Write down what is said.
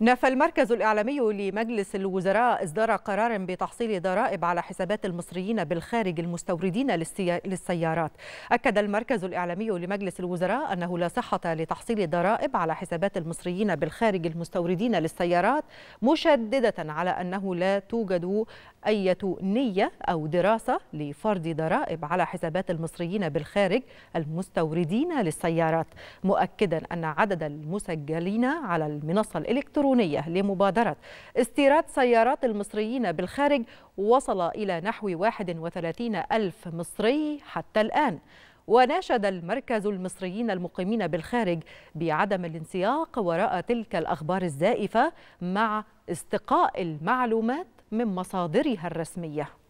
نفى المركز الإعلامي لمجلس الوزراء إصدار قرار بتحصيل ضرائب على حسابات المصريين بالخارج المستوردين للسيارات أكد المركز الإعلامي لمجلس الوزراء أنه لا صحة لتحصيل ضرائب على حسابات المصريين بالخارج المستوردين للسيارات مشددة على أنه لا توجد أي نية أو دراسة لفرض ضرائب على حسابات المصريين بالخارج المستوردين للسيارات مؤكدا أن عدد المسجلين على المنصة الإلكترونية الإلكترونية لمبادرة استيراد سيارات المصريين بالخارج وصل إلى نحو 31 ألف مصري حتى الآن وناشد المركز المصريين المقيمين بالخارج بعدم الانسياق وراء تلك الأخبار الزائفة مع استقاء المعلومات من مصادرها الرسميه